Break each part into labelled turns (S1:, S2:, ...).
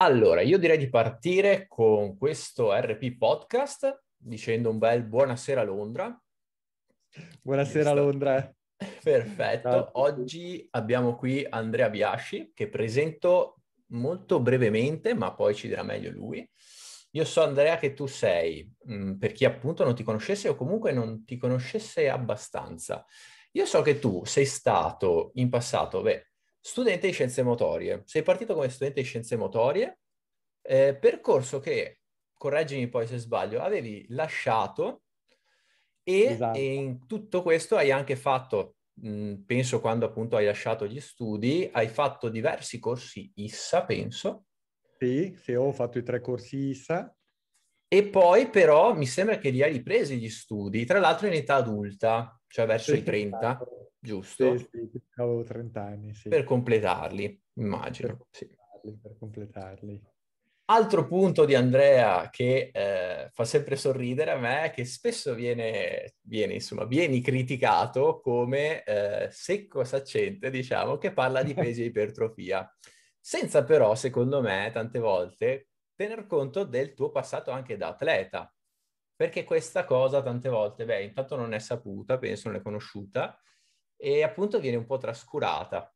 S1: Allora, io direi di partire con questo RP podcast dicendo un bel buonasera Londra. Buonasera Giusto? Londra. Perfetto. Ciao. Oggi abbiamo qui Andrea Biasci che presento molto brevemente, ma poi ci dirà meglio lui. Io so Andrea che tu sei, mh, mm, per chi appunto non ti conoscesse o comunque non ti conoscesse abbastanza. Io so che tu sei stato in passato, beh, studente di scienze motorie. Sei partito come studente di scienze motorie, eh, percorso che, correggimi poi se sbaglio, avevi lasciato e, esatto. e in tutto questo hai anche fatto, mh, penso quando appunto hai lasciato gli studi, hai fatto diversi corsi ISSA, penso. Sì, sì, ho fatto i tre corsi ISSA. E poi però mi sembra che li hai ripresi gli studi, tra l'altro in età adulta, cioè verso sì, i 30. Esatto giusto? Sì, sì, avevo 30 anni, sì. Per completarli, immagino. Per completarli, sì. per completarli. Altro punto di Andrea che eh, fa sempre sorridere a me è che spesso viene, viene insomma, vieni criticato come eh, secco saccente, diciamo, che parla di pesi e ipertrofia, senza però, secondo me, tante volte tener conto del tuo passato anche da atleta, perché questa cosa tante volte, beh, intanto non è saputa, penso non è conosciuta, e appunto viene un po' trascurata.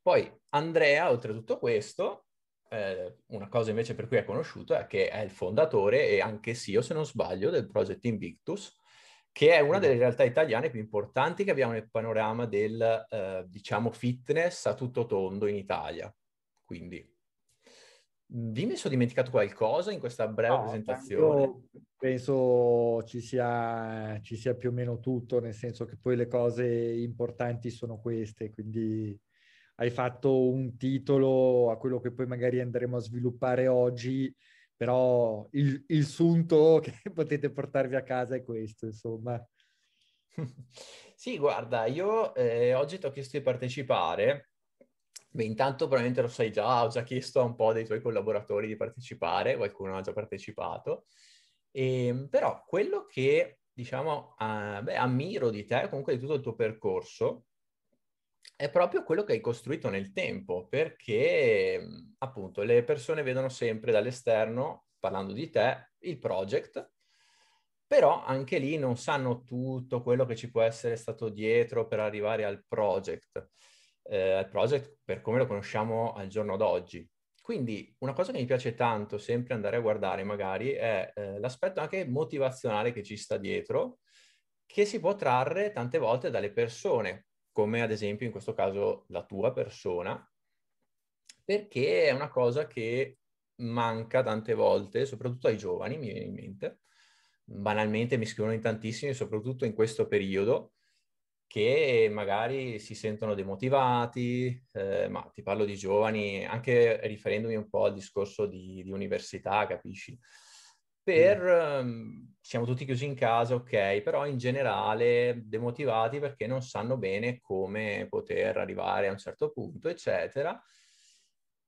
S1: Poi Andrea, oltre a tutto questo, eh, una cosa invece per cui è conosciuto è che è il fondatore e anche io se non sbaglio, del Project Invictus, che è una mm. delle realtà italiane più importanti che abbiamo nel panorama del, eh, diciamo, fitness a tutto tondo in Italia. Quindi Dimmi mi sono dimenticato qualcosa in questa breve no, presentazione.
S2: penso ci sia, ci sia, più o meno tutto, nel senso che poi le cose importanti sono queste, quindi hai fatto un titolo a quello che poi magari andremo a sviluppare oggi, però il, il sunto che potete portarvi a casa è questo, insomma.
S1: sì, guarda, io eh, oggi ti ho chiesto di partecipare Beh, intanto probabilmente lo sai già, ho già chiesto a un po' dei tuoi collaboratori di partecipare, qualcuno ha già partecipato, e, ehm, però quello che diciamo ah, beh, ammiro di te, comunque di tutto il tuo percorso, è proprio quello che hai costruito nel tempo, perché appunto le persone vedono sempre dall'esterno, parlando di te, il project, però anche lì non sanno tutto quello che ci può essere stato dietro per arrivare al project eh, al project per come lo conosciamo al giorno d'oggi. Quindi una cosa che mi piace tanto sempre andare a guardare magari è eh, l'aspetto anche motivazionale che ci sta dietro, che si può trarre tante volte dalle persone, come ad esempio in questo caso la tua persona, perché è una cosa che manca tante volte, soprattutto ai giovani, mi viene in mente. Banalmente mi scrivono in tantissimi, soprattutto in questo periodo, che magari si sentono demotivati, eh, ma ti parlo di giovani, anche riferendomi un po' al discorso di, di università, capisci? Per, mm. siamo tutti chiusi in casa, ok, però in generale demotivati perché non sanno bene come poter arrivare a un certo punto, eccetera.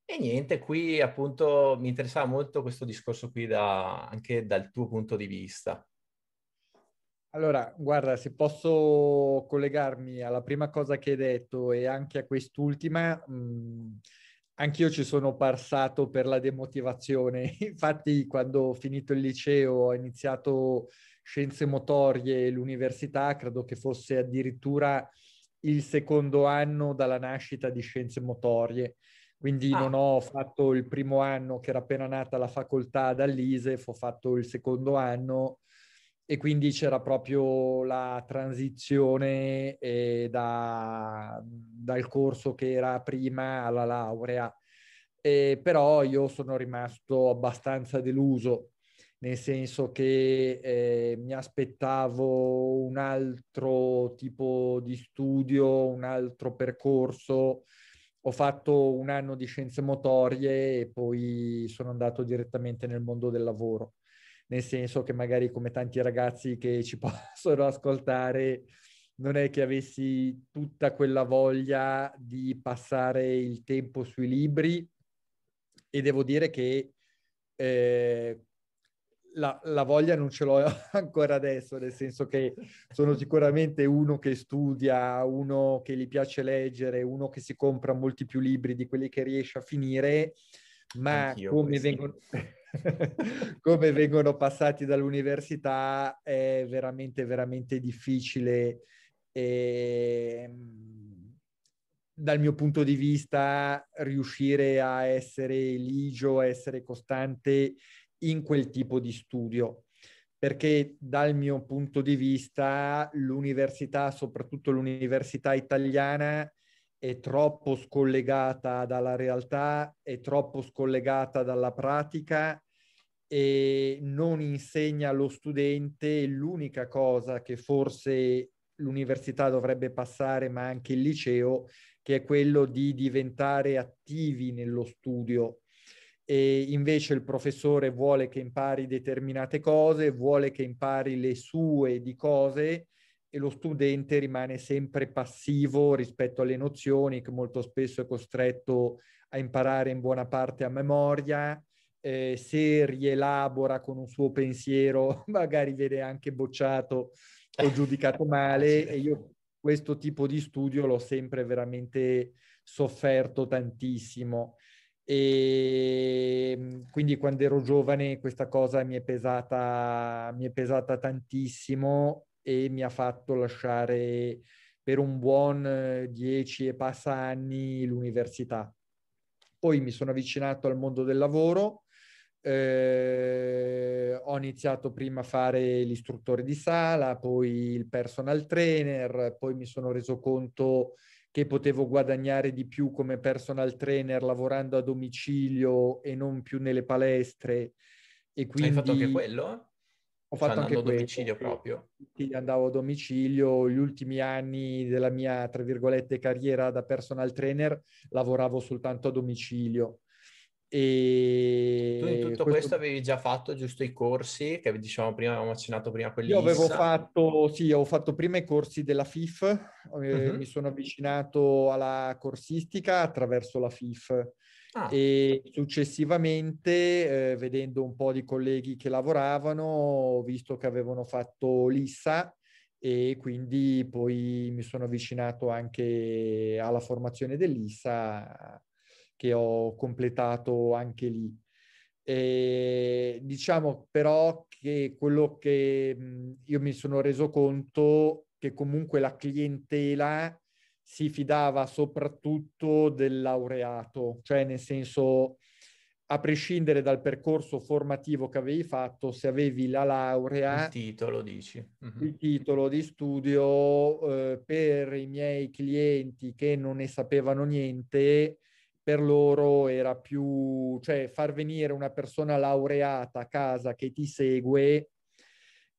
S1: E niente, qui appunto mi interessava molto questo discorso qui da, anche dal tuo punto di vista.
S2: Allora, guarda, se posso collegarmi alla prima cosa che hai detto e anche a quest'ultima, mh, mhmm, anch'io ci sono passato per la demotivazione. Infatti, quando ho finito il liceo, ho iniziato scienze motorie e l'università, credo che fosse addirittura il secondo anno dalla nascita di scienze motorie. Quindi ah. non ho fatto il primo anno che era appena nata la facoltà dall'ISEF, ho fatto il secondo anno e quindi c'era proprio la transizione eh, da, dal corso che era prima alla laurea. Eh, però io sono rimasto abbastanza deluso, nel senso che eh, mi aspettavo un altro tipo di studio, un altro percorso. Ho fatto un anno di scienze motorie e poi sono andato direttamente nel mondo del lavoro nel senso che magari come tanti ragazzi che ci possono ascoltare, non è che avessi tutta quella voglia di passare il tempo sui libri e devo dire che eh, la, la, voglia non ce l'ho ancora adesso, nel senso che sono sicuramente uno che studia, uno che gli piace leggere, uno che si compra molti più libri di quelli che riesce a finire ma come vengono, come vengono, passati dall'università è veramente, veramente difficile. E, ehm, dal mio punto di vista, riuscire a essere ligio, a essere costante in quel tipo di studio. Perché dal mio punto di vista l'università, soprattutto l'università italiana, è troppo scollegata dalla realtà, è troppo scollegata dalla pratica e non insegna allo studente l'unica cosa che forse l'università dovrebbe passare, ma anche il liceo, che è quello di diventare attivi nello studio. E invece il professore vuole che impari determinate cose, vuole che impari le sue di cose, e lo studente rimane sempre passivo rispetto alle nozioni che molto spesso è costretto a imparare in buona parte a memoria, eh, se rielabora con un suo pensiero magari viene anche bocciato o giudicato male e io questo tipo di studio l'ho sempre veramente sofferto tantissimo e ehm, quindi quando ero giovane questa cosa mi è pesata, mi è pesata tantissimo e mi ha fatto lasciare per un buon eh, dieci e passa anni l'università. Poi mi sono avvicinato al mondo del lavoro, eh, ho iniziato prima a fare l'istruttore di sala, poi il personal trainer, poi mi sono reso conto che potevo guadagnare di più come personal trainer lavorando a domicilio e non più nelle palestre.
S1: E quindi... Hai fatto anche quello? ho cioè, fatto cioè, anche a domicilio proprio.
S2: Sì, andavo a domicilio, gli ultimi anni della mia, tra virgolette, carriera da personal trainer lavoravo soltanto a domicilio. E tu in tutto questo... questo...
S1: avevi già fatto giusto i corsi che diciamo prima, avevamo accennato prima quelli Io avevo
S2: fatto, sì, ho fatto prima i corsi della FIF, uh-huh. Eh, mi sono avvicinato alla corsistica attraverso la FIF Ah. E successivamente, eh, vedendo un po' di colleghi che lavoravano, ho visto che avevano fatto l'ISSA e quindi poi mi sono avvicinato anche alla formazione dell'ISSA che ho completato anche lì. E diciamo però che quello che io mi sono reso conto che comunque la clientela si fidava soprattutto del laureato, cioè nel senso a prescindere dal percorso formativo che avevi fatto, se avevi la laurea... Il
S1: titolo, dici.
S2: Mm-hmm. Il titolo di studio eh, per i miei clienti che non ne sapevano niente, per loro era più... cioè far venire una persona laureata a casa che ti segue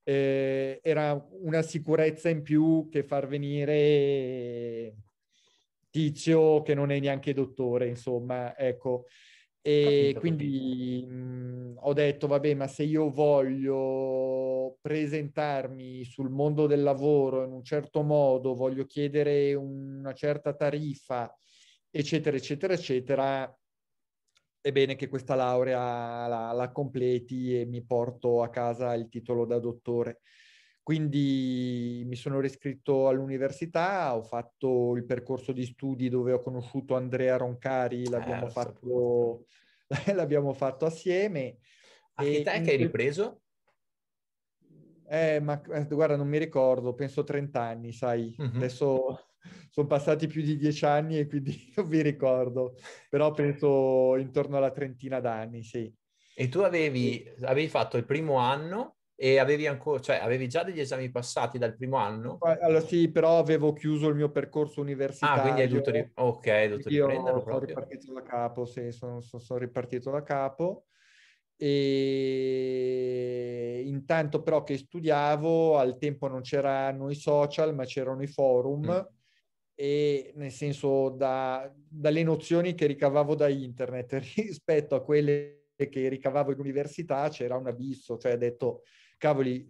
S2: eh, era una sicurezza in più che far venire tizio che non è neanche dottore, insomma, ecco. E capito, quindi Mh, mm, ho detto, vabbè, ma se io voglio presentarmi sul mondo del lavoro in un certo modo, voglio chiedere una certa tariffa, eccetera, eccetera, eccetera, è bene che questa laurea la, la completi e mi porto a casa il titolo da dottore. Quindi mi sono riscritto all'università, ho fatto il percorso di studi dove ho conosciuto Andrea Roncari, eh, l'abbiamo, eh, fatto, l'abbiamo fatto, assieme. A che età che hai ripreso? Eh, ma eh, guarda, non mi ricordo, penso 30 anni, sai, mm-hmm. adesso sono passati più di dieci anni e quindi non vi ricordo,
S1: però penso intorno alla trentina d'anni, sì. E tu avevi, avevi fatto il primo anno e avevi, ancora, cioè, avevi già degli esami passati dal primo anno?
S2: Allora sì, però avevo chiuso il mio percorso universitario. Ah, quindi hai dovuto, ri-
S1: okay, dovuto riprenderlo sono ripartito
S2: da capo, sì, sono, sono, sono ripartito da capo. E intanto però che studiavo, al tempo non c'erano i social, ma c'erano i forum. Mm e nel senso da, dalle nozioni che ricavavo da internet rispetto a quelle che ricavavo in università c'era un abisso, cioè detto cavoli,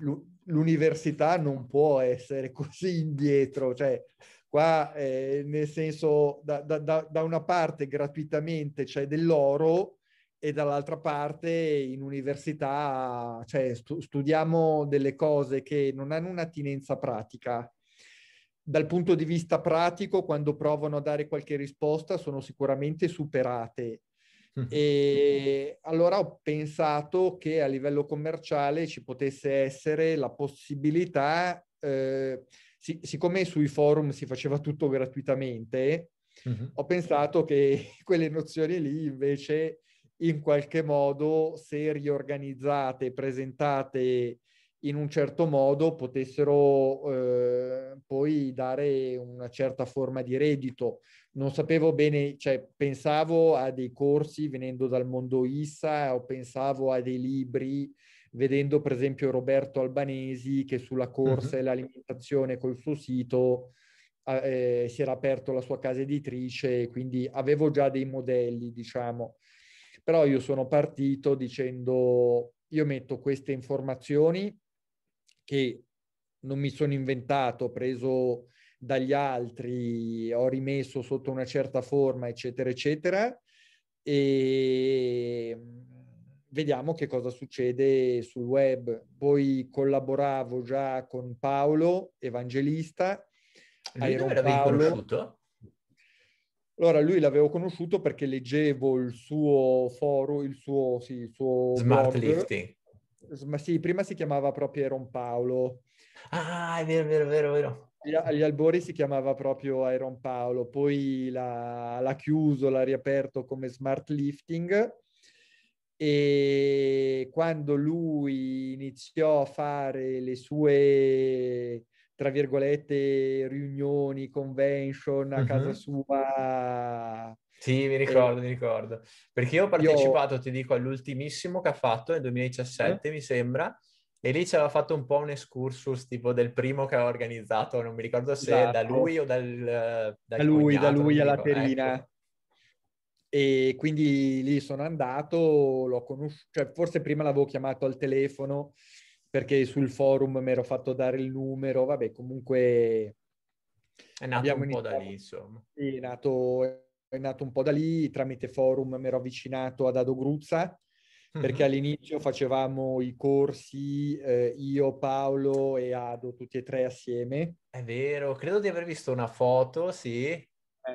S2: l'università non può essere così indietro, cioè qua eh, nel senso da, da, da, una parte gratuitamente c'è dell'oro e dall'altra parte in università cioè, stu- studiamo delle cose che non hanno un'attinenza pratica dal punto di vista pratico, quando provano a dare qualche risposta, sono sicuramente superate. Mm-hmm. E allora ho pensato che a livello commerciale ci potesse essere la possibilità, eh, si, siccome sui forum si faceva tutto gratuitamente, uh-huh. ho pensato che quelle nozioni lì invece in qualche modo, se riorganizzate, presentate in un certo modo potessero eh, poi dare una certa forma di reddito. Non sapevo bene, cioè pensavo a dei corsi venendo dal mondo ISSA o pensavo a dei libri vedendo per esempio Roberto Albanesi che sulla corsa uh-huh. e l'alimentazione col suo sito eh, si era aperto la sua casa editrice, quindi avevo già dei modelli, diciamo. Però io sono partito dicendo io metto queste informazioni che non mi sono inventato, preso dagli altri, ho rimesso sotto una certa forma, eccetera, eccetera. E mm, vediamo che cosa succede sul web. Poi collaboravo già con Paolo Evangelista. Lui dove Paolo. conosciuto? Allora, lui l'avevo conosciuto perché leggevo il suo forum, il suo, sì, il suo Smart blog. Lifting ma sì, prima si chiamava proprio Eron Paolo. Ah, è vero, vero, vero, vero. Agli albori si chiamava proprio Iron Paolo, poi l'ha, l'ha chiuso, l'ha riaperto come Smart Lifting e quando lui iniziò a fare le sue, tra virgolette, riunioni, convention a casa uh-huh. sua
S1: sì, mi eh, ricordo, e... mi ricordo. Perché io ho partecipato, io... ti dico, all'ultimissimo che ha fatto nel 2017, eh? mi sembra, e lì ci aveva fatto un po' un excursus tipo del primo che aveva organizzato, non mi ricordo se esatto. da lui o dal... da lui, cognato, da lui alla ricordo. Ecco.
S2: E quindi lì sono andato, l'ho conosciuto, cioè forse prima l'avevo chiamato al telefono perché sul forum mi ero fatto dare il numero, vabbè comunque... È nato un po' da
S1: lì insomma.
S2: Sì, è nato è nato un po' da lì, tramite forum mi ero avvicinato ad Ado Gruzza, mhm. perché all'inizio facevamo i corsi eh, io, Paolo e Ado, tutti e tre assieme.
S1: È vero, credo di aver visto una foto, sì, eh.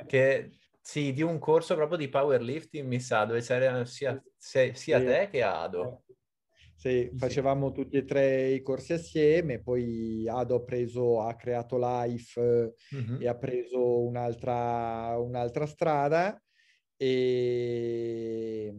S1: che, sì di un corso proprio di powerlifting, mi sa, dove c'era sia, sia, sia te che Ado. Eh.
S2: Sì, facevamo tutti e tre i corsi assieme, poi Ado ha, preso, ha creato Life uh-huh. e ha preso un'altra, un'altra strada e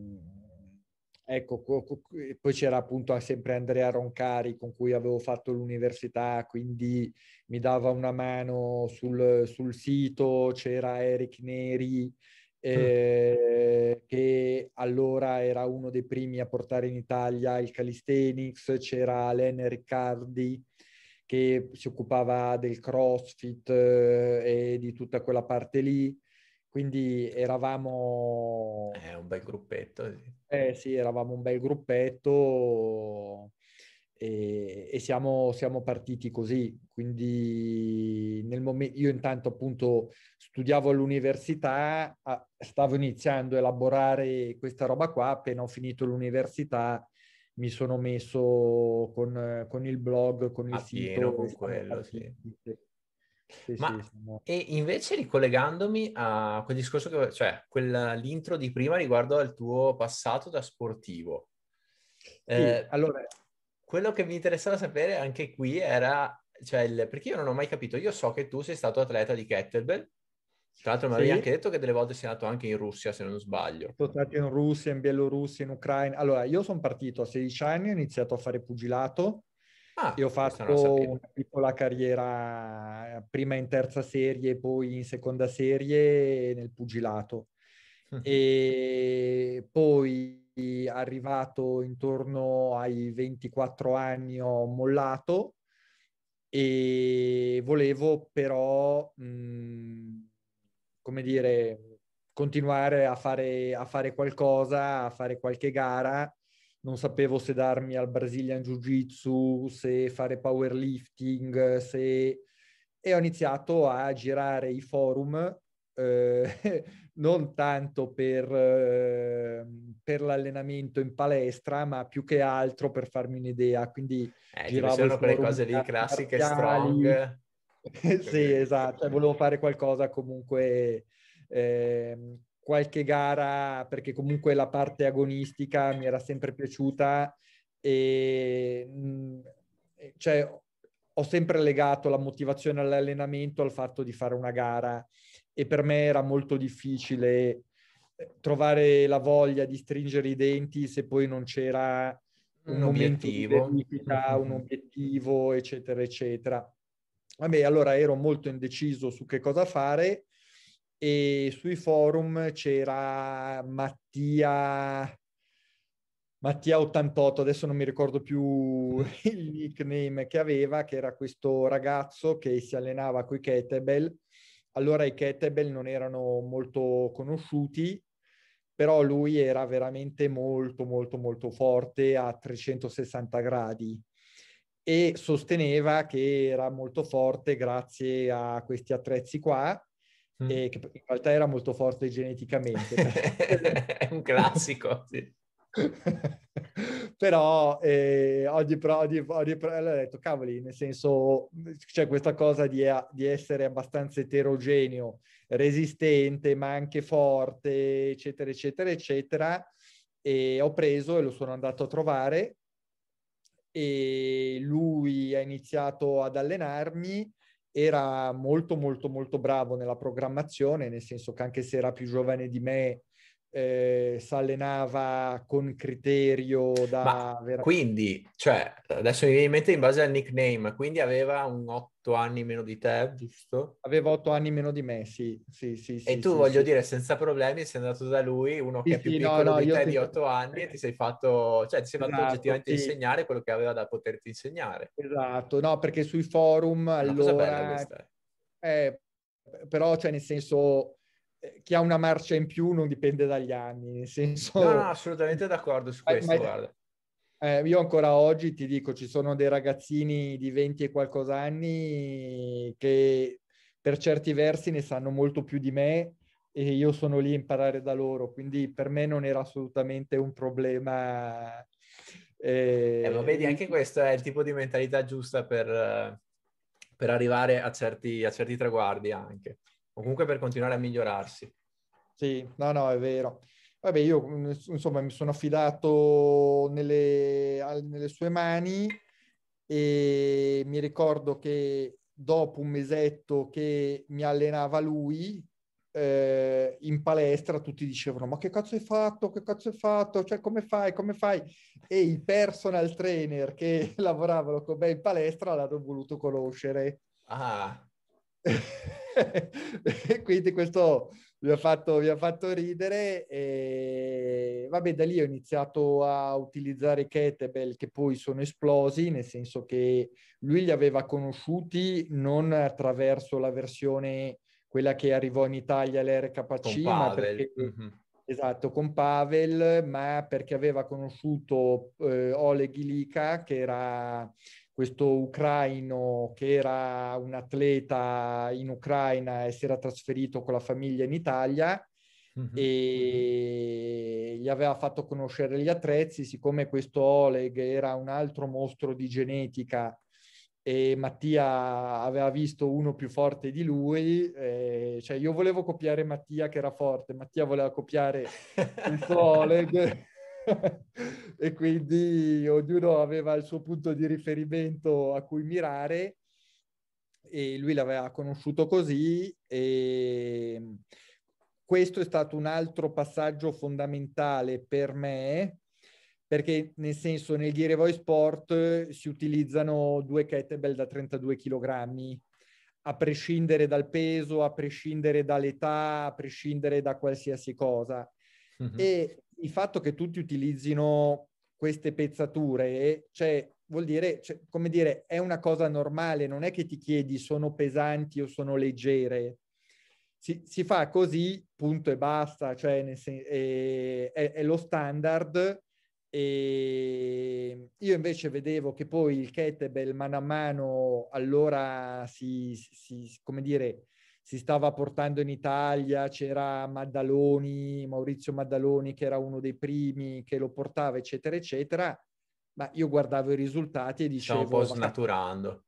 S2: ecco, poi c'era appunto sempre Andrea Roncari con cui avevo fatto l'università, quindi mi dava una mano sul, sul sito, c'era Eric Neri Mm. eh, che allora era uno dei primi a portare in Italia il calisthenics, c'era Len Riccardi che si occupava del crossfit eh, e di tutta quella parte lì. Quindi
S1: eravamo... Eh, un bel gruppetto. Sì.
S2: Eh sì, eravamo un bel gruppetto e, e siamo, siamo, partiti così. Quindi nel momento, io intanto appunto studiavo all'università, stavo iniziando a elaborare questa roba qua, appena ho finito l'università mi sono messo con, con il blog, con il a ah, sito. Pieno con quello,
S1: sì. Sì, Ma, sì, no. E invece ricollegandomi a quel discorso, che, cioè quell'intro di prima riguardo al tuo passato da sportivo. Eh, allora, quello che mi interessava sapere anche qui era, cioè il, perché io non ho mai capito, io so che tu sei stato atleta di kettlebell, tra l'altro mi avevi sì. anche detto che delle volte sei andato anche in Russia, se non sbaglio.
S2: Sono stato in Russia, in Bielorussia, in Ucraina. Allora, io sono partito a 16 anni, ho iniziato a fare pugilato
S1: ah, e ho fatto una
S2: piccola carriera eh, prima in terza serie, poi in seconda serie nel pugilato. Hm. e poi arrivato intorno ai 24 anni, ho mollato e volevo però, mh, come dire, continuare a fare, a fare qualcosa, a fare qualche gara. Non sapevo se darmi al Brazilian Jiu Jitsu, se fare powerlifting, se... E ho iniziato a girare i forum eh, non tanto per, eh, per, l'allenamento in palestra, ma più che altro per farmi un'idea. Quindi eh, giravo quelle cose lì classiche strong. sì, esatto, cioè, volevo fare qualcosa comunque eh, qualche gara perché comunque la parte agonistica mi era sempre piaciuta e mm, cioè ho sempre legato la motivazione all'allenamento al fatto di fare una gara e per me era molto difficile eh, trovare la voglia di stringere i denti se poi non c'era
S1: un, un obiettivo,
S2: mm-hmm. un obiettivo, eccetera, eccetera. Vabbè, allora ero molto indeciso su che cosa fare e sui forum c'era Mattia Mattia 88, adesso non mi ricordo più il nickname che aveva, che era questo ragazzo che si allenava con i kettlebell allora i kettlebell non erano molto conosciuti, però lui era veramente molto molto molto forte a 360 gradi e sosteneva che era molto forte grazie a questi attrezzi qua mm. e che in realtà era molto forte geneticamente.
S1: È un classico, sì.
S2: Però eh, oggi, pro, oggi, oggi pro, ho detto, cavoli, nel senso c'è questa cosa di, eh, di essere abbastanza eterogeneo, resistente, ma anche forte, eccetera, eccetera, eccetera. E ho preso e lo sono andato a trovare e lui ha iniziato ad allenarmi era molto molto molto bravo nella programmazione, nel senso che anche se era più giovane di me
S1: eh, si allenava con criterio da... Vera... Quindi, cioè, adesso mi viene in mente in base al nickname, quindi aveva un 8 anni meno di te, giusto? Aveva 8 anni meno di me, sì, sì, sì. sì e tu, sì, voglio sì. dire, senza problemi sei andato da lui, uno che è più piccolo no, di te ti... di 8 anni, e eh. ti sei fatto, cioè, ti sei fatto esatto, oggettivamente insegnare quello che aveva da poterti insegnare.
S2: Esatto, no, perché sui forum Una allora... Cosa bella questa. Eh. eh, però, cioè, nel senso eh, chi ha una marcia in più non dipende dagli anni, nel senso... No, no
S1: assolutamente d'accordo su questo, ma, guarda.
S2: Eh, io ancora oggi ti dico, ci sono dei ragazzini di 20 e qualcosa anni che per certi versi ne sanno molto più di me e io sono lì a imparare da loro, quindi per me non era assolutamente un problema. Eh...
S1: Eh, ma vedi, anche questo è il tipo di mentalità giusta per, eh, per arrivare a certi, a certi traguardi anche o comunque per continuare a migliorarsi. Sì,
S2: no, no, è vero. Vabbè, io mm, insomma mi sono affidato nelle, nelle sue mani e mi ricordo che dopo un mesetto che mi allenava lui, eh, in palestra tutti dicevano ma che cazzo hai fatto, che cazzo hai fatto, cioè come fai, come fai? E il personal trainer che lavoravano con me in palestra l'hanno voluto conoscere. Ah. quindi questo mi ha, fatto, mi ha fatto, ridere e vabbè da lì ho iniziato a utilizzare kettlebell che poi sono esplosi nel senso che lui li aveva conosciuti non attraverso la versione quella che arrivò in Italia l'RKC ma perché mm-hmm. Esatto, con Pavel, ma perché aveva conosciuto eh, Oleg Ilika, che era questo ucraino che era un atleta in Ucraina e si era trasferito con la famiglia in Italia mm-hmm. e gli aveva fatto conoscere gli attrezzi, siccome questo Oleg era un altro mostro di genetica e Mattia aveva visto uno più forte di lui, eh, cioè io volevo copiare Mattia che era forte, Mattia voleva copiare questo Oleg. e quindi ognuno aveva il suo punto di riferimento a cui mirare e lui l'aveva conosciuto così e questo è stato un altro passaggio fondamentale per me perché nel senso nel dire voi sport si utilizzano due kettlebell da 32 kg a prescindere dal peso, a prescindere dall'età, a prescindere da qualsiasi cosa. Mm-hmm. E il fatto che tutti utilizzino queste pezzature, cioè, vuol dire, cioè, come dire, è una cosa normale, non è che ti chiedi sono pesanti o sono leggere. Si, si fa così, punto e basta, cioè sen- è, è, è, lo standard. E io invece vedevo che poi il kettlebell mano a mano allora si, si come dire, si stava portando in Italia, c'era Maddaloni, Maurizio Maddaloni che era uno dei primi che lo portava, eccetera, eccetera, ma io guardavo i risultati e diciamo, dicevo... Stiamo un po'
S1: snaturando.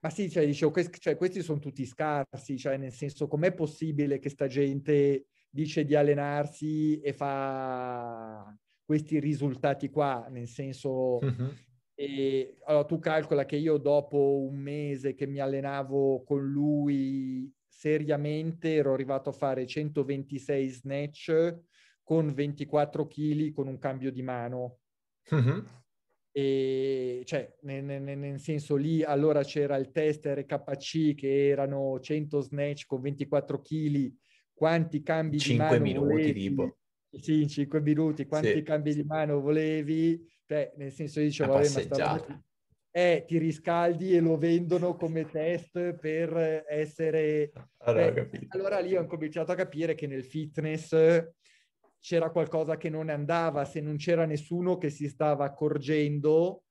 S2: Ma sì, cioè, dicevo, questi, cioè, questi sono tutti scarsi, cioè nel senso com'è possibile che sta gente dice di allenarsi e fa questi risultati qua, nel senso... Mm-hmm. E, allora, tu calcola che io dopo un mese che mi allenavo con lui seriamente ero arrivato a fare 126 snatch con 24 kg con un cambio di mano. Mm-hmm. E cioè, nel, nel, nel, senso lì allora c'era il test RKC che erano 100 snatch con 24 kg, quanti cambi di mano minuti, volevi? Tipo. Sì, in 5 minuti, quanti sì. cambi di mano volevi? Cioè, nel senso io dicevo, vabbè, ma sta eh, ti riscaldi e lo vendono come test per essere... Allora, ah, eh, allora lì ho cominciato a capire che nel fitness c'era qualcosa che non andava, se non c'era nessuno che si stava accorgendo,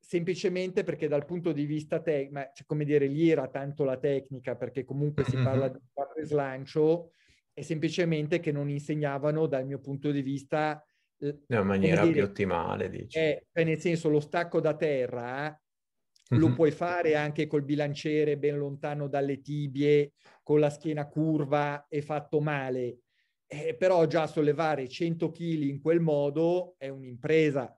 S2: semplicemente perché dal punto di vista tecnico, cioè, come dire, lì era tanto la tecnica, perché comunque si mm-hmm. parla di quadro slancio, e semplicemente che non insegnavano dal mio punto di vista in una maniera dire, più
S1: ottimale, dici. Eh,
S2: è, cioè nel senso, lo stacco da terra eh, lo puoi fare anche col bilanciere ben lontano dalle tibie, con la schiena curva e fatto male. Eh, però già sollevare 100 kg in quel modo è un'impresa.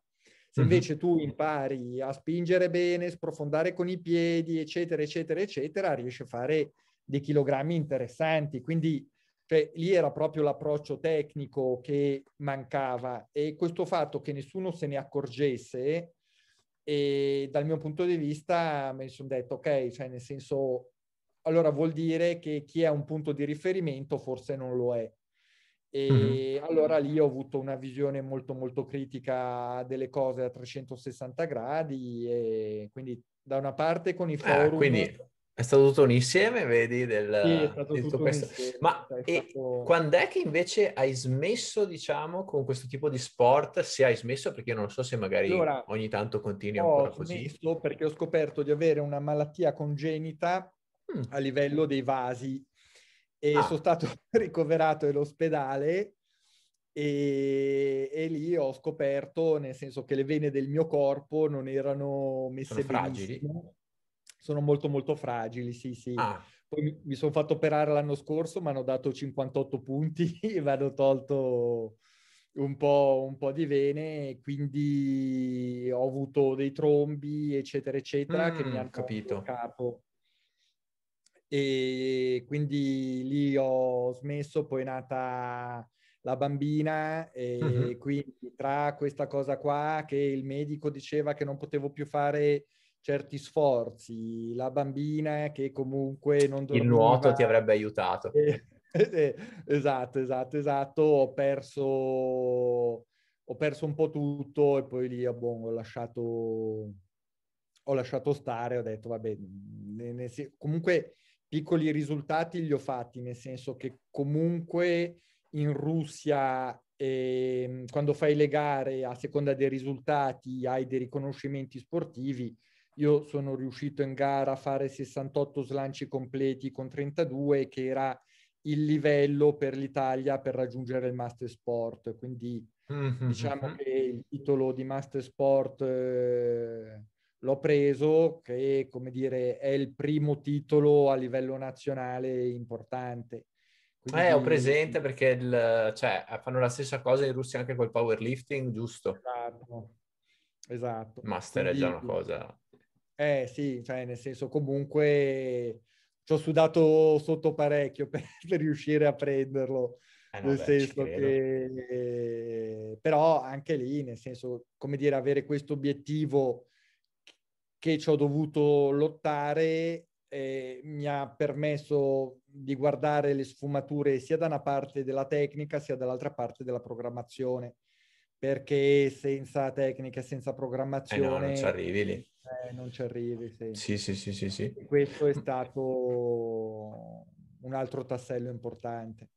S2: Se invece tu impari a spingere bene, sprofondare con i piedi, eccetera, eccetera, eccetera, riesci a fare dei chilogrammi interessanti. Quindi cioè lì era proprio l'approccio tecnico che mancava e questo fatto che nessuno se ne accorgesse e dal mio punto di vista mi sono detto ok, cioè nel senso allora vuol dire che chi è un punto di riferimento forse non lo è. E mm-hmm. allora lì ho avuto una visione molto molto critica delle cose a 360 gradi e quindi da una parte con i eh, forum... Ah, quindi
S1: è stato tutto un insieme, vedi, del, sì, è stato tutto, tutto questo. Insieme. Ma è stato... quando è che invece hai smesso, diciamo, con questo tipo di sport? Se hai smesso, perché io non so se magari allora, ogni tanto continui ancora così. Ho
S2: smesso perché ho scoperto di avere una malattia congenita mm. a livello dei vasi e ah. sono stato ricoverato all'ospedale e, e, lì ho scoperto, nel senso che le vene del mio corpo non erano messe sono benissimo. Fragili sono molto molto fragili, sì sì. Ah. Poi mi sono fatto operare l'anno scorso, mi hanno dato 58 punti e mi hanno tolto un po', un po', di vene, quindi ho avuto dei trombi, eccetera, eccetera, mm, che mi mm, hanno capito. capo. E quindi lì ho smesso, poi è nata la bambina e mm-hmm. quindi tra questa cosa qua che il medico diceva che non potevo più fare certi sforzi, la bambina che comunque non dormiva... Il nuoto ti avrebbe aiutato. Eh, esatto, esatto, esatto. Ho perso, ho perso un po' tutto e poi lì boh, ho, lasciato, ho lasciato stare, ho detto vabbè, ne, ne, comunque piccoli risultati li ho fatti, nel senso che comunque in Russia eh, quando fai le gare a seconda dei risultati hai dei riconoscimenti sportivi, io sono riuscito in gara a fare 68 slanci completi con 32 che era il livello per l'Italia per raggiungere il Master Sport, quindi mm-hmm. diciamo che il titolo di Master Sport eh, l'ho preso, che come dire è il primo titolo a livello nazionale importante.
S1: Quindi... Eh, ho presente perché il, cioè, fanno la stessa cosa in Russia anche col powerlifting, giusto? Esatto. esatto. Master Quindi, è già una cosa
S2: eh sì, cioè nel senso comunque ci ho sudato sotto parecchio per, per riuscire a prenderlo.
S1: Eh, nel vabbè, senso
S2: che però anche lì, nel senso, come dire, avere questo obiettivo che ci ho dovuto lottare eh, mi ha permesso di guardare le sfumature sia da una parte della tecnica sia dall'altra parte della programmazione perché senza tecnica, senza programmazione... Eh no, non ci arrivi lì. Eh, non ci arrivi, sì. Sì,
S1: sì, sì, sì, sì.
S2: Questo è mm. stato un altro tassello importante.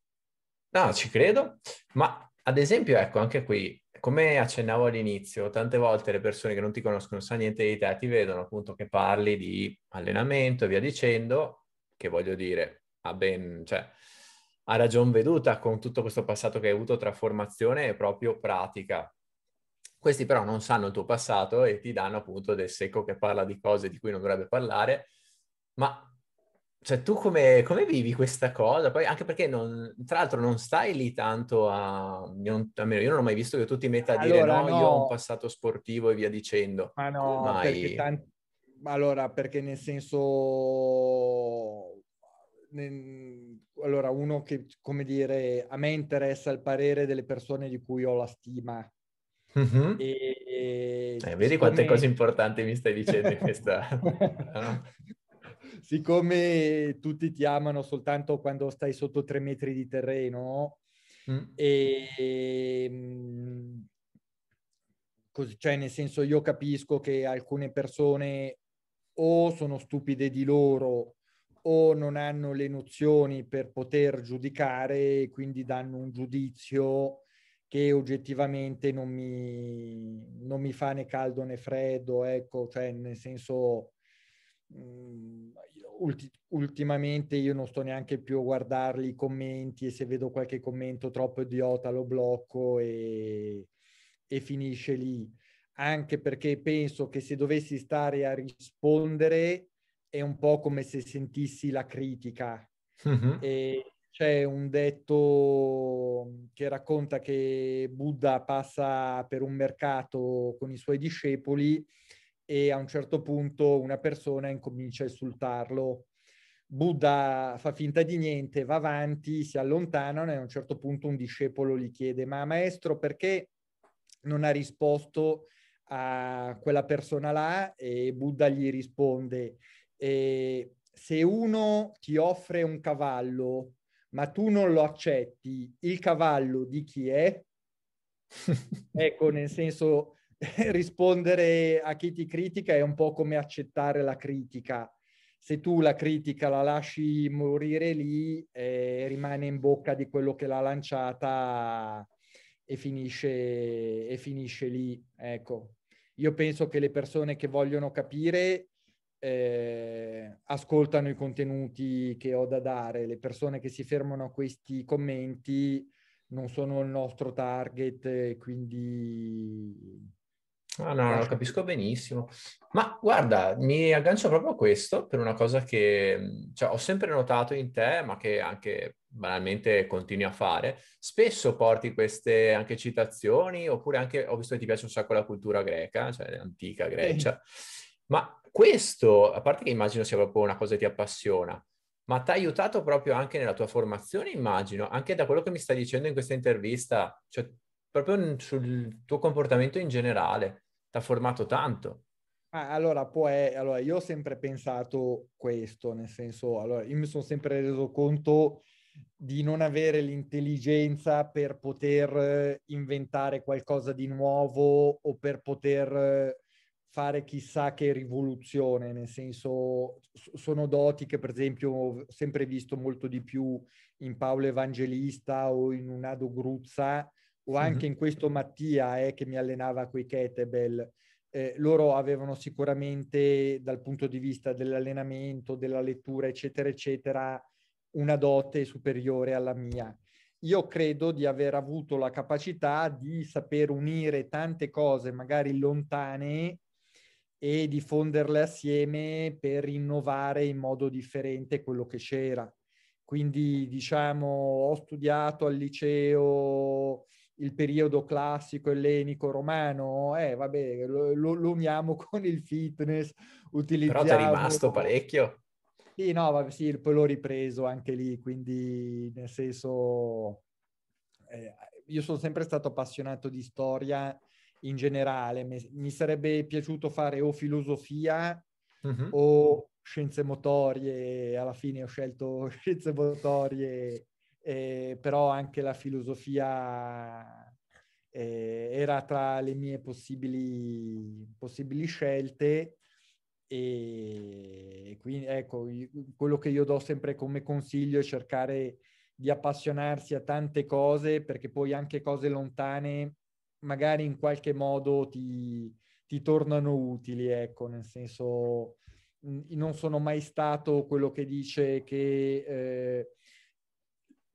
S1: No, ci credo, ma ad esempio, ecco, anche qui, come accennavo all'inizio, tante volte le persone che non ti conoscono, sa niente di te, ti vedono appunto che parli di allenamento e via dicendo, che voglio dire, a ben... Cioè, a ragion veduta con tutto questo passato che hai avuto tra formazione e proprio pratica. Questi però non sanno il tuo passato e ti danno appunto del secco che parla di cose di cui non dovrebbe parlare, ma cioè, tu come, come, vivi questa cosa? Poi, anche perché, non, tra l'altro, non stai lì tanto a... Non, almeno io non ho mai visto che tu ti metta a dire allora, no, no, io ho un passato sportivo e via dicendo. Ma no, mai... perché
S2: tanti... Allora, perché nel senso allora uno che, come dire, a me interessa il parere delle persone di cui ho la stima. Mm-hmm. E, eh, vedi quante cose importanti
S1: mi stai dicendo in questa... Ah.
S2: siccome tutti ti amano soltanto quando stai sotto tre metri di terreno, mm. e, ehm, così, cioè nel senso io capisco che alcune persone o sono stupide di loro o non hanno le nozioni per poter giudicare e quindi danno un giudizio che oggettivamente non mi, non mi fa né caldo né freddo, ecco, cioè nel senso mm, ulti, ultimamente io non sto neanche più a guardarli i commenti e se vedo qualche commento troppo idiota lo blocco e, e finisce lì, anche perché penso che se dovessi stare a rispondere è un po' come se sentissi la critica. Uh-huh. E c'è un detto che racconta che Buddha passa per un mercato con i suoi discepoli e a un certo punto una persona incomincia a insultarlo. Buddha fa finta di niente, va avanti, si allontanano e a un certo punto un discepolo gli chiede, ma maestro perché non ha risposto a quella persona là? E Buddha gli risponde, eh, se uno ti offre un cavallo, ma tu non lo accetti, il cavallo di chi è? ecco, nel senso, rispondere a chi ti critica è un po' come accettare la critica. Se tu la critica la lasci morire lì, eh, rimane in bocca di quello che l'ha lanciata e finisce, e finisce lì. Ecco, io penso che le persone che vogliono capire eh, ascoltano i contenuti che ho da dare, le persone che si fermano a questi commenti non sono il nostro
S1: target, quindi... Ah, no, lo capisco benissimo. Ma guarda, mi aggancio proprio a questo per una cosa che cioè, ho sempre notato in te, ma che anche banalmente continui a fare. Spesso porti queste anche citazioni, oppure anche ho visto che ti piace un sacco la cultura greca, cioè l'antica Grecia. Eh. Ma questo, a parte che immagino sia proprio una cosa che ti appassiona, ma ti ha aiutato proprio anche nella tua formazione, immagino, anche da quello che mi stai dicendo in questa intervista, cioè proprio sul tuo comportamento in generale, ti ha formato tanto.
S2: Ah, allora, poi, allora, io ho sempre pensato questo, nel senso, allora, io mi sono sempre reso conto di non avere l'intelligenza per poter eh, inventare qualcosa di nuovo o per poter eh, fare chissà che rivoluzione, nel senso sono doti che per esempio ho sempre visto molto di più in Paolo Evangelista o in Unado Gruzza o anche mm-hmm. in questo Mattia eh, che mi allenava coi kettlebell. Eh, loro avevano sicuramente dal punto di vista dell'allenamento, della lettura, eccetera, eccetera, una dote superiore alla mia. Io credo di aver avuto la capacità di saper unire tante cose magari lontane e diffonderle assieme per innovare in modo differente quello che c'era. Quindi diciamo ho studiato al liceo il periodo classico ellenico romano, eh vabbè, lo, lo, lo uniamo con il fitness, utilizziamo... Però ti è rimasto
S1: parecchio.
S2: Sì, no, vabbè, sì, poi l'ho ripreso anche lì, quindi nel senso... Eh, io sono sempre stato appassionato di storia in generale. Mi sarebbe piaciuto fare o filosofia mm-hmm. o scienze motorie, alla fine ho scelto scienze motorie, eh, però anche la filosofia eh, era tra le mie possibili, possibili scelte e quindi ecco, quello che io do sempre come consiglio è cercare di appassionarsi a tante cose perché poi anche cose lontane magari in qualche modo ti, ti tornano utili, ecco, nel senso non sono mai stato quello che dice che eh,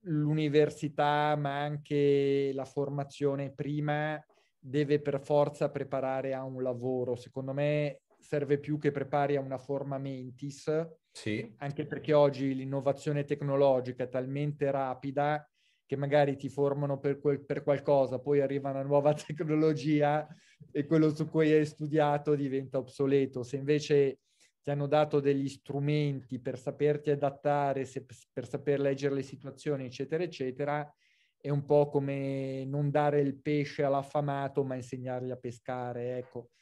S2: l'università, ma anche la formazione prima, deve per forza preparare a un lavoro. Secondo me serve più che prepari a una forma mentis, sì. anche perché oggi l'innovazione tecnologica è talmente rapida che magari ti formano per, quel, per qualcosa, poi arriva una nuova tecnologia e quello su cui hai studiato diventa obsoleto. Se invece ti hanno dato degli strumenti per saperti adattare, se, per saper leggere le situazioni, eccetera, eccetera, è un po' come non dare il pesce all'affamato, ma insegnargli a pescare. Ecco,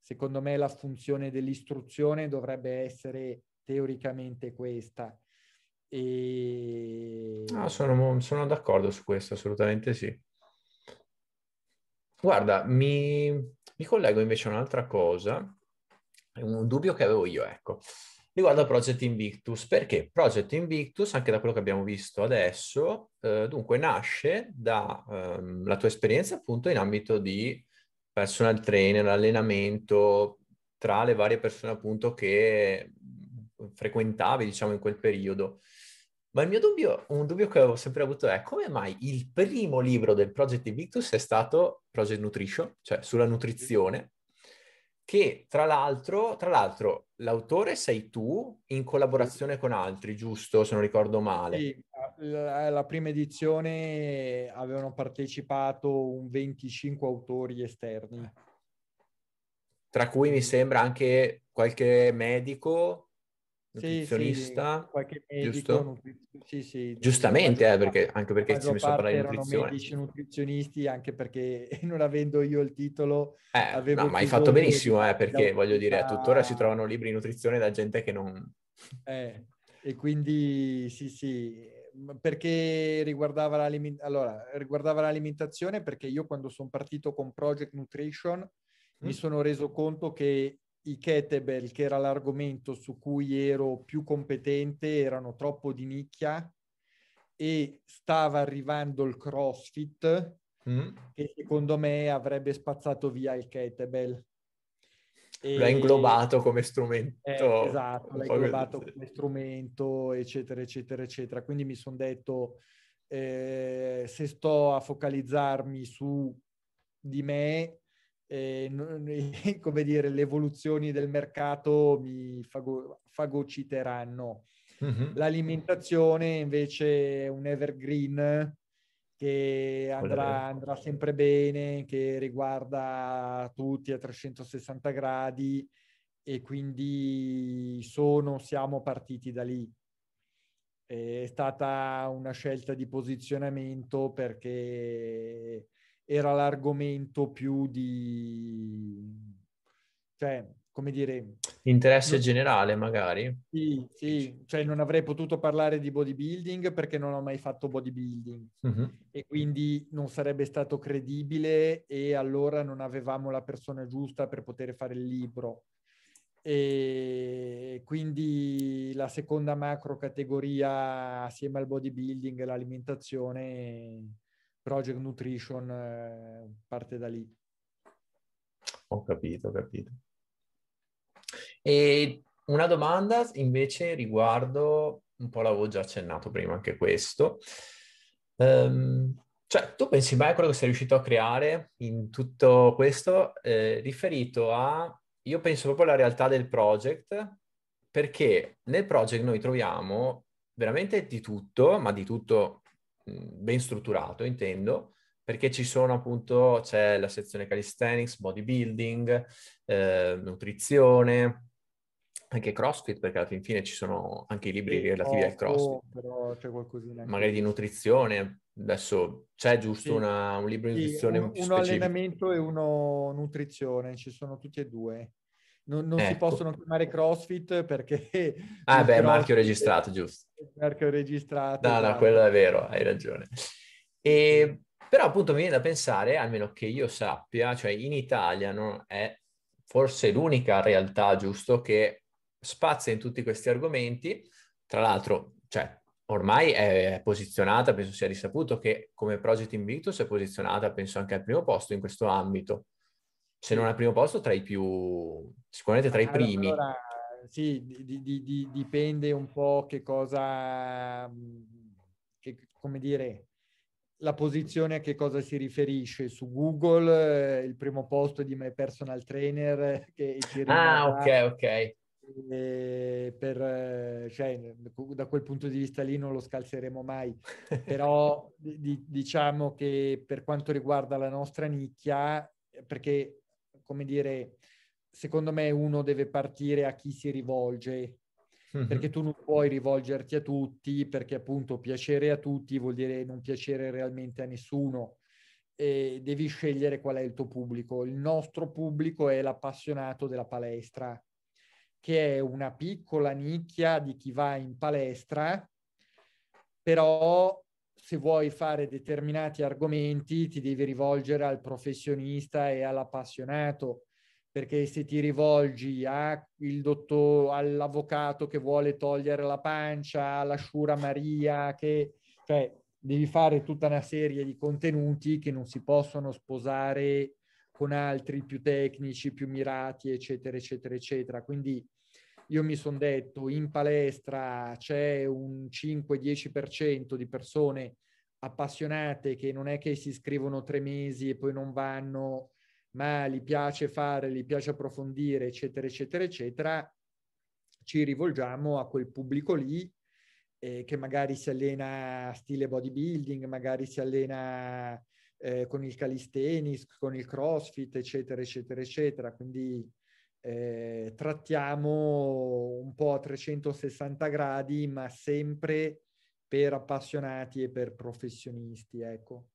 S2: secondo me la funzione dell'istruzione dovrebbe essere teoricamente questa.
S1: E... No, ah, sono, sono d'accordo su questo, assolutamente sì. Guarda, mi, mi collego invece a un'altra cosa, un dubbio che avevo io, ecco, riguardo a Project Invictus, perché Project Invictus, anche da quello che abbiamo visto adesso, eh, dunque nasce dalla ehm, tua esperienza appunto in ambito di personal trainer, allenamento tra le varie persone appunto che frequentavi, diciamo, in quel periodo. Ma il mio dubbio, un dubbio che avevo sempre avuto è come mai il primo libro del Project Invictus è stato Project Nutrition, cioè sulla nutrizione, che tra l'altro, tra l'altro l'autore sei tu in collaborazione con altri, giusto? Se non ricordo male. Sì,
S2: la, prima edizione avevano partecipato un 25 autori esterni.
S1: Tra cui mi sembra anche qualche medico nutrizionista, sì, sì, giusto?
S2: Nutri... Sì, sì, giustamente, eh, perché, anche perché ci mi sopra la nutrizione. medici nutrizionisti, anche perché non avendo io il titolo... Eh, no, ma hai fatto benissimo, eh, perché voglio dire, a tuttora
S1: si trovano libri di nutrizione da gente che non...
S2: Eh, e quindi sì, sì, perché riguardava, l'aliment- allora, riguardava l'alimentazione, perché io quando sono partito con Project Nutrition mi mm. sono reso conto che i kettlebell, che era l'argomento su cui ero più competente, erano troppo di nicchia e stava arrivando il CrossFit mm. che secondo me avrebbe spazzato via il kettlebell.
S1: L'ha inglobato come strumento. Eh, esatto, l'ha inglobato
S2: così. come strumento, eccetera, eccetera, eccetera. Quindi mi sono detto, eh, se sto a focalizzarmi su di me, eh, come dire, le evoluzioni del mercato mi fago- fagociteranno. Mm-hmm. L'alimentazione invece è un evergreen che andrà, andrà, sempre bene, che riguarda tutti a 360 gradi e quindi sono, siamo partiti da lì. È stata una scelta di posizionamento perché era l'argomento più di... cioè, come dire...
S1: Interesse non... generale magari?
S2: Sì, sì, cioè non avrei potuto parlare di bodybuilding perché non ho mai fatto bodybuilding mm-hmm. e quindi non sarebbe stato credibile e allora non avevamo la persona giusta per poter fare il libro. E quindi la seconda macro categoria assieme al bodybuilding e l'alimentazione project nutrition eh, parte da lì.
S1: Ho capito, ho capito. E una domanda invece riguardo, un po' l'avevo già accennato prima anche questo, um, cioè tu pensi mai a quello che sei riuscito a creare in tutto questo eh, riferito a, io penso proprio alla realtà del project, perché nel project noi troviamo veramente di tutto, ma di tutto ben strutturato, intendo, perché ci sono appunto, c'è la sezione calisthenics, bodybuilding, eh, nutrizione, anche CrossFit, perché alla fine ci sono anche i libri relativi oh, al CrossFit.
S2: Però c'è qualcosina. Magari
S1: di nutrizione, adesso c'è giusto sì. una, un libro di nutrizione sì, un, più uno
S2: allenamento e uno nutrizione, ci sono tutti e due non, non ecco. si possono chiamare CrossFit perché... Ah beh, marchio registrato, giusto. Marchio registrato. No, no, no, esatto. quello è vero, hai ragione.
S1: E, però appunto mi viene da pensare, almeno che io sappia, cioè in Italia no, è forse l'unica realtà, giusto, che spazia in tutti questi argomenti. Tra l'altro, cioè, ormai è posizionata, penso sia risaputo, che come Project Invictus è posizionata, penso, anche al primo posto in questo ambito se non al primo posto, tra i più, sicuramente tra i primi. Allora,
S2: sì, di, di, di, dipende un po' che cosa, mm, che, come dire, la posizione a che cosa si riferisce. Su Google eh, il primo posto è di My Personal Trainer eh, che ci Ah, ok, ok. Eh, per, eh, cioè, da quel punto di vista lì non lo scalzeremo mai, però di, diciamo che per quanto riguarda la nostra nicchia, perché come dire, secondo me uno deve partire a chi si rivolge, mm-hmm. perché tu non puoi rivolgerti a tutti, perché appunto piacere a tutti vuol dire non piacere realmente a nessuno. E devi scegliere qual è il tuo pubblico. Il nostro pubblico è l'appassionato della palestra, che è una piccola nicchia di chi va in palestra, però se vuoi fare determinati argomenti ti devi rivolgere al professionista e all'appassionato, perché se ti rivolgi dottor, all'avvocato che vuole togliere la pancia, all'asciura Maria, che cioè, devi fare tutta una serie di contenuti che non si possono sposare con altri più tecnici, più mirati, eccetera, eccetera, eccetera. Quindi io mi sono detto in palestra c'è un 5-10% di persone appassionate che non è che si iscrivono tre mesi e poi non vanno, ma gli piace fare, gli piace approfondire, eccetera, eccetera, eccetera, ci rivolgiamo a quel pubblico lì eh, che magari si allena stile bodybuilding, magari si allena eh, con il calisthenics, con il crossfit, eccetera, eccetera, eccetera. Quindi eh, trattiamo un po' a 360 gradi, ma sempre per appassionati e per professionisti, ecco.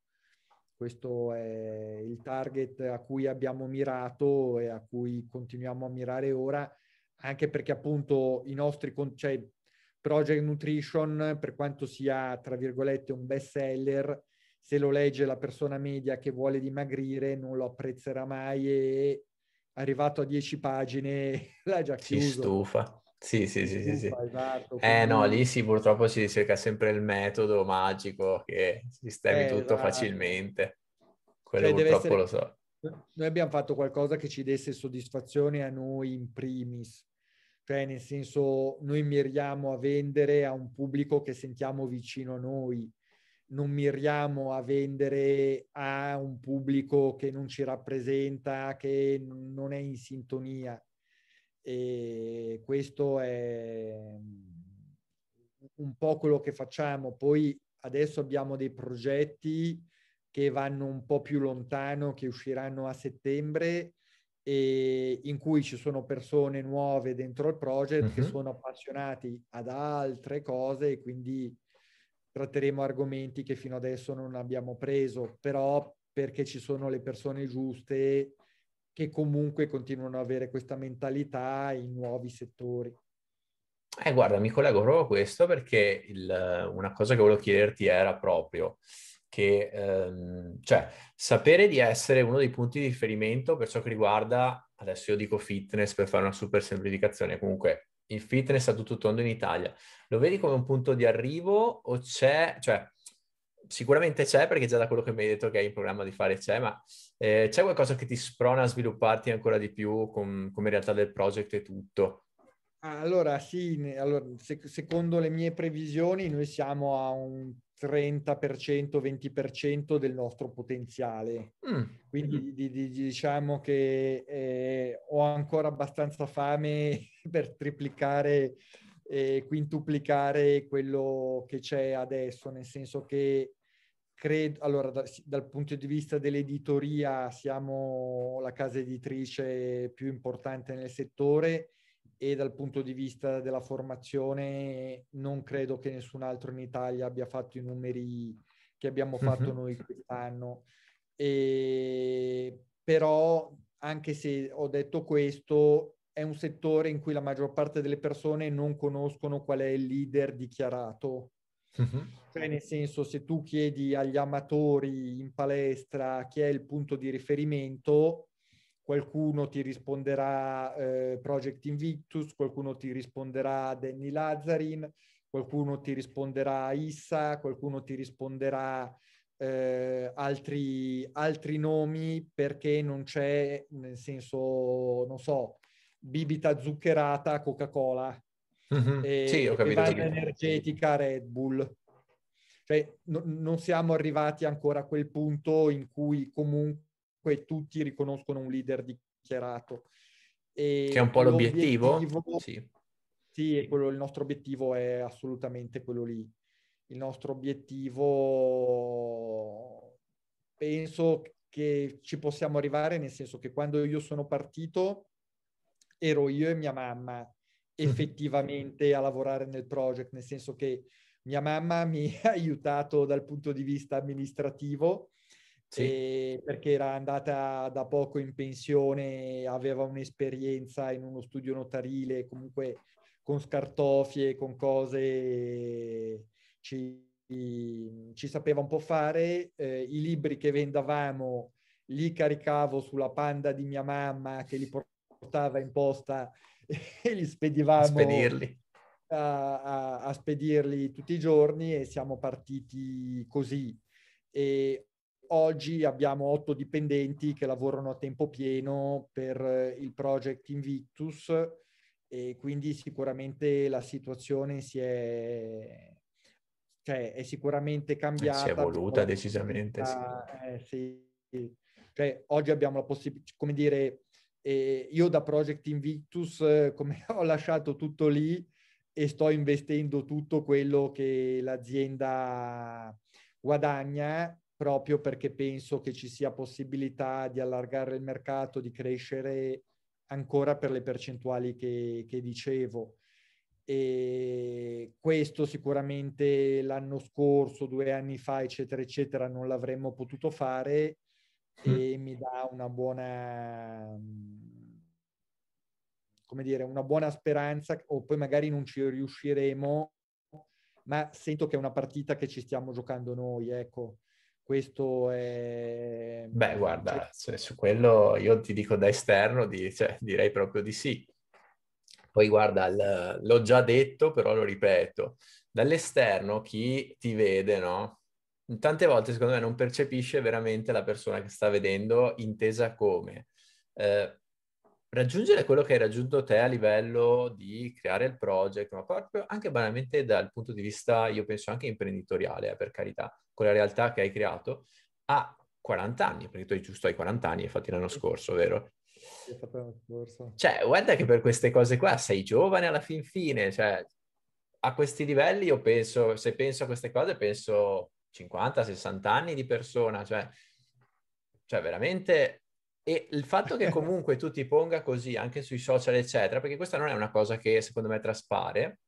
S2: Questo è il target a cui abbiamo mirato e a cui continuiamo a mirare ora, anche perché appunto i nostri, concetti. Cioè, Project Nutrition, per quanto sia, tra virgolette, un best seller, se lo legge la persona media che vuole dimagrire non lo apprezzerà mai e arrivato a 10 pagine, l'ha già chiuso. Si
S1: stufa. Sì, sì, sì, sì, sì. Esatto, eh no, lì sì, purtroppo si cerca sempre il metodo magico che sistemi eh, tutto la... Esatto. facilmente. Quello cioè, purtroppo essere... lo so.
S2: Noi abbiamo fatto qualcosa che ci desse soddisfazione a noi in primis, cioè nel senso noi miriamo a vendere a un pubblico che sentiamo vicino a noi, non miriamo a vendere a un pubblico che non ci rappresenta, che non è in sintonia. E questo è mm, un po' quello che facciamo. Poi adesso abbiamo dei progetti che vanno un po' più lontano, che usciranno a settembre, e in cui ci sono persone nuove dentro il project uh-huh. che mhm. sono appassionati ad altre cose e quindi tratteremo argomenti che fino adesso non abbiamo preso, però perché ci sono le persone giuste che comunque continuano ad avere questa mentalità in nuovi settori.
S1: Eh, guarda, mi collego proprio a questo perché il, una cosa che volevo chiederti era proprio che, ehm, cioè, sapere di essere uno dei punti di riferimento per ciò che riguarda, adesso io dico fitness per fare una super semplificazione, comunque il fitness a tutto tondo in Italia. Lo vedi come un punto di arrivo o c'è, cioè sicuramente c'è perché già da quello che mi hai detto che hai in programma di fare c'è, ma eh, c'è qualcosa che ti sprona a svilupparti ancora di più con, come realtà del project e tutto?
S2: Ah, allora sì, allora, se, secondo le mie previsioni noi siamo a un 30%, 20% del nostro potenziale. Mm. Quindi mm-hmm. Di, di, diciamo che eh, ho ancora abbastanza fame per triplicare e quintuplicare quello che c'è adesso, nel senso che credo, allora da, dal punto di vista dell'editoria siamo la casa editrice più importante nel settore e dal punto di vista della formazione non credo che nessun altro in Italia abbia fatto i numeri che abbiamo mhm. fatto noi quest'anno. E, però, anche se ho detto questo, è un settore in cui la maggior parte delle persone non conoscono qual è il leader dichiarato. Mhm. Cioè, nel senso, se tu chiedi agli amatori in palestra chi è il punto di riferimento, qualcuno ti risponderà eh, Project Invictus, qualcuno ti risponderà Danny Lazzarin, qualcuno ti risponderà Issa, qualcuno ti risponderà eh, altri, altri, nomi perché non c'è, nel senso, non so, bibita zuccherata Coca-Cola mm-hmm. e, sì, ho capito. bevanda energetica Red Bull. Cioè, no, non siamo arrivati ancora a quel punto in cui comunque tutti riconoscono un leader dichiarato. E che è un po' l'obiettivo. Sì. sì, e quello, il nostro obiettivo è assolutamente quello lì. Il nostro obiettivo penso che ci possiamo arrivare, nel senso che quando io sono partito ero io e mia mamma effettivamente a lavorare nel project, nel senso che mia mamma mi ha aiutato dal punto di vista amministrativo, sì. perché era andata da poco in pensione, aveva un'esperienza in uno studio notarile, comunque con scartofie, con cose ci, ci sapeva un po' fare. Eh, I libri che vendavamo li caricavo sulla panda di mia mamma che li portava in posta e li spedivamo. A, a, a spedirli tutti i giorni e siamo partiti così. E Oggi abbiamo otto dipendenti che lavorano a tempo pieno per eh, il project Invictus e quindi sicuramente la situazione si è, cioè, è sicuramente cambiata. Eh, si è evoluta decisamente, eh, sì. Cioè, oggi abbiamo la possibilità, come dire, eh, io da Project Invictus, eh, come ho lasciato tutto lì e sto investendo tutto quello che l'azienda guadagna proprio perché penso che ci sia possibilità di allargare il mercato, di crescere ancora per le percentuali che, che dicevo. E questo sicuramente l'anno scorso, due anni fa, eccetera, eccetera, non l'avremmo potuto fare e mm. mi dà una buona, come dire, una buona speranza, o poi magari non ci riusciremo, ma sento che è una partita che ci stiamo giocando noi, ecco questo è... Beh, eh, guarda,
S1: cioè, su quello io ti dico da esterno, di, cioè, direi proprio di sì. Poi guarda, l- l'ho già detto, però lo ripeto. Dall'esterno chi ti vede, no? Tante volte secondo me non percepisce veramente la persona che sta vedendo intesa come eh, raggiungere quello che hai raggiunto te a livello di creare il project, ma proprio anche banalmente dal punto di vista, io penso anche imprenditoriale, eh, per carità, con la realtà che hai creato, a 40 anni, perché tu hai giusto ai 40 anni, infatti l'anno scorso, vero? Cioè, guarda che per queste cose qua sei giovane alla fin fine, cioè, a questi livelli io penso, se penso a queste cose, penso 50-60 anni di persona, cioè, cioè veramente e il fatto che comunque tu ti ponga così anche sui social, eccetera, perché questa non è una cosa che secondo me traspare,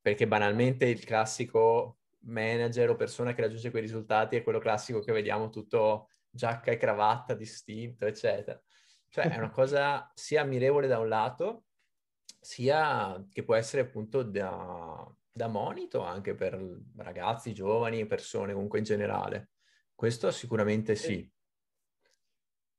S1: perché banalmente il classico manager o persona che raggiunge quei risultati è quello classico che vediamo tutto giacca e cravatta, distinto, eccetera. Cioè è una cosa sia ammirevole da un lato, sia che può essere appunto da, da monito anche per ragazzi, giovani, persone comunque in generale. Questo sicuramente sì.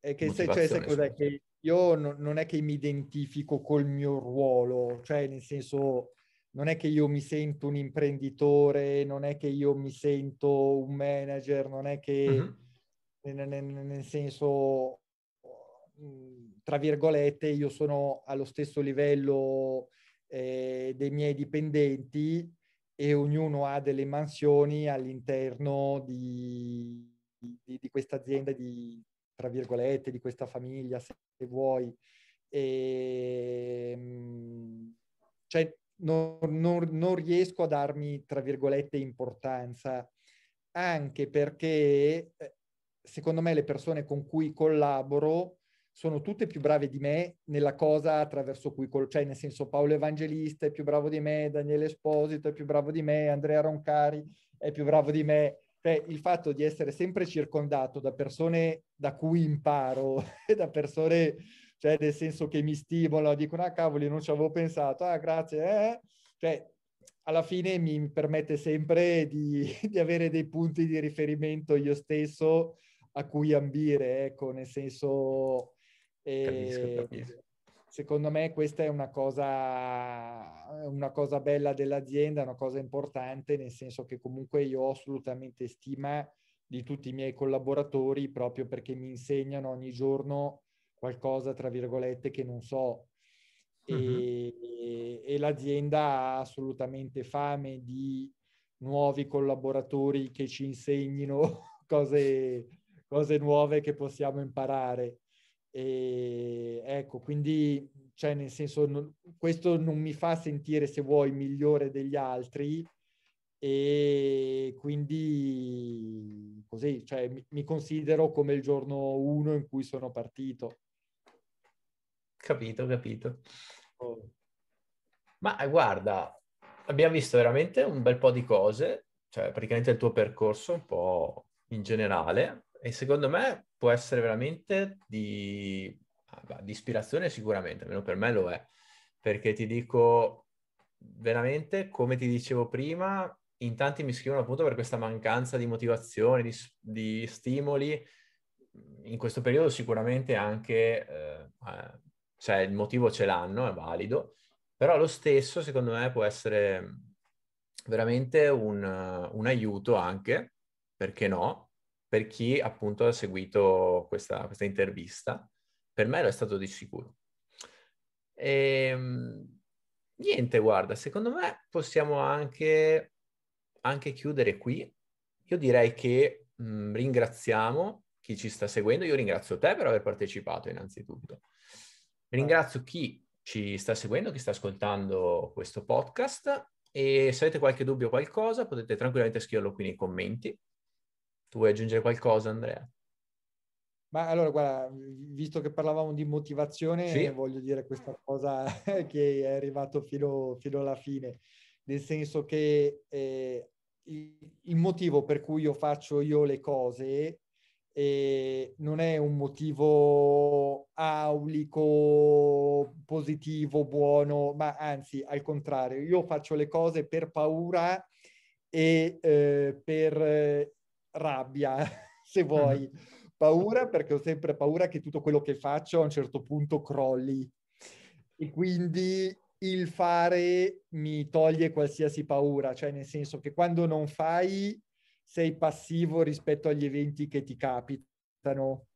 S2: Eh, che se, cioè, sai cos'è? Che io no, non è che mi identifico col mio ruolo, cioè nel senso non è che io mi sento un imprenditore, non è che io mi sento un manager, non è che mm-hmm. nel, nel, senso, tra virgolette, io sono allo stesso livello eh, dei miei dipendenti e ognuno ha delle mansioni all'interno di, di, di questa azienda di tra virgolette, di questa famiglia, se vuoi. E, ehm, cioè, non, non, non riesco a darmi, tra virgolette, importanza, anche perché eh, secondo me le persone con cui collaboro sono tutte più brave di me nella cosa attraverso cui, cioè nel senso Paolo Evangelista è più bravo di me, Daniele Esposito è più bravo di me, Andrea Roncari è più bravo di me, cioè il fatto di essere sempre circondato da persone da cui imparo, da persone, cioè nel senso che mi stimolano, dicono ah cavoli non ci avevo pensato, ah grazie, eh. eh. cioè alla fine mi permette sempre di, di, avere dei punti di riferimento io stesso a cui ambire, ecco, nel senso... Eh, capisco, capisco secondo me questa è una cosa, una cosa bella dell'azienda, una cosa importante, nel senso che comunque io ho assolutamente stima di tutti i miei collaboratori proprio perché mi insegnano ogni giorno qualcosa, tra virgolette, che non so. Mm-hmm. E, e l'azienda ha assolutamente fame di nuovi collaboratori che ci insegnino cose, cose nuove che possiamo imparare. E ecco, quindi, cioè, nel senso, non, questo non mi fa sentire, se vuoi, migliore degli altri e quindi così, cioè, mi, mi considero come il giorno uno in cui sono partito.
S1: Capito, capito. Oh. Ma eh, guarda, abbiamo visto veramente un bel po' di cose, cioè praticamente il tuo percorso un po' in generale e secondo me può essere veramente di, di ispirazione sicuramente, almeno per me lo è, perché ti dico veramente, come ti dicevo prima, in tanti mi scrivono appunto per questa mancanza di motivazione, di, di stimoli. In questo periodo sicuramente anche eh, eh, cioè il motivo ce l'hanno, è valido, però lo stesso secondo me può essere veramente un, un aiuto anche, perché no, per chi appunto ha seguito questa, questa intervista, per me lo è stato di sicuro. E, ehm, niente, guarda, secondo me possiamo anche, anche chiudere qui. Io direi che mh, mm, ringraziamo chi ci sta seguendo, io ringrazio te per aver partecipato innanzitutto. Ringrazio chi ci sta seguendo, chi sta ascoltando questo podcast e se avete qualche dubbio o qualcosa potete tranquillamente scriverlo qui nei commenti tu vuoi aggiungere qualcosa, Andrea?
S2: Ma allora, guarda, visto che parlavamo di motivazione, sì. voglio dire questa cosa che è arrivato fino, fino alla fine, nel senso che eh, il motivo per cui io faccio io le cose eh, non è un motivo aulico, positivo, buono, ma anzi, al contrario, io faccio le cose per paura e eh, per rabbia, se mm-hmm. vuoi, paura perché ho sempre paura che tutto quello che faccio a un certo punto crolli e quindi il fare mi toglie qualsiasi paura, cioè nel senso che quando non fai sei passivo rispetto agli eventi che ti capitano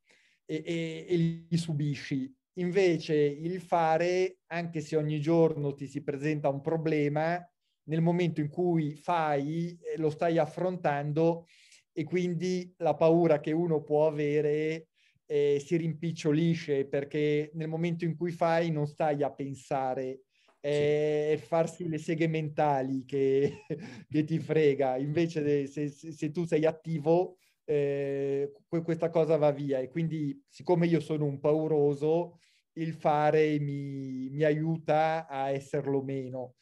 S2: e, e, e li subisci. Invece il fare, anche se ogni giorno ti si presenta un problema, nel momento in cui fai, lo stai affrontando, e quindi la paura che uno può avere eh, si rimpicciolisce perché nel momento in cui fai non stai a pensare è sì. farsi le seghe mentali che, che ti frega invece se, se, se, tu sei attivo eh, questa cosa va via e quindi siccome io sono un pauroso il fare mi, mi aiuta a esserlo meno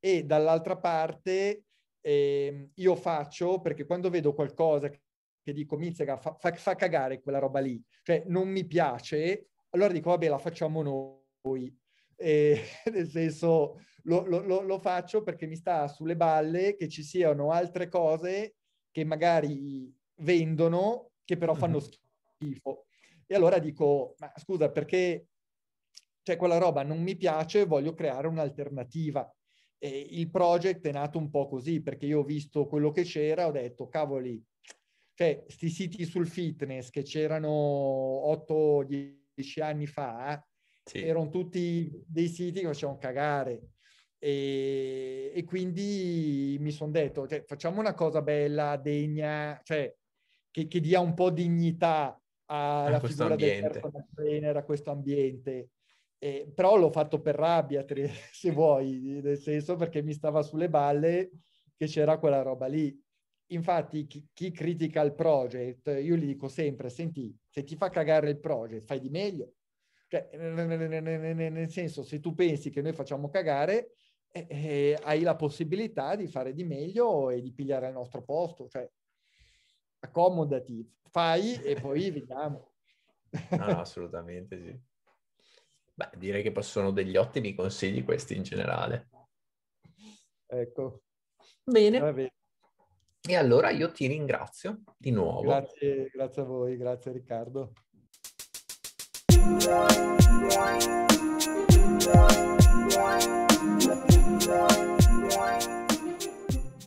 S2: e dall'altra parte eh, io faccio perché quando vedo qualcosa che dico mi fa, fa, fa, cagare quella roba lì, cioè non mi piace, allora dico vabbè la facciamo noi. E, nel senso lo, lo, lo faccio perché mi sta sulle balle che ci siano altre cose che magari vendono che però fanno schifo. E allora dico, ma scusa, perché cioè, quella roba non mi piace, voglio creare un'alternativa. E il project è nato un po' così, perché io ho visto quello che c'era, ho detto, cavoli, cioè, sti siti sul fitness che c'erano 8-10 anni fa, sì. erano tutti dei siti che facevano cagare. E, e quindi mi sono detto, cioè, facciamo una cosa bella, degna, cioè, che, che dia un po' dignità alla figura ambiente. del personal trainer, a questo ambiente. Eh, però l'ho fatto per rabbia, se vuoi, nel senso perché mi stava sulle balle che c'era quella roba lì. Infatti chi, chi critica il project, io gli dico sempre, senti, se ti fa cagare il project, fai di meglio. Cioè, nel senso, se tu pensi che noi facciamo cagare, eh, eh, hai la possibilità di fare di meglio e di pigliare il nostro posto. Cioè, accomodati, fai e poi vediamo.
S1: No, no, assolutamente sì. Beh, direi che sono degli ottimi consigli questi in generale.
S2: Ecco. Bene.
S1: E allora io ti ringrazio di nuovo. Grazie, grazie a voi, grazie Riccardo. Thank you.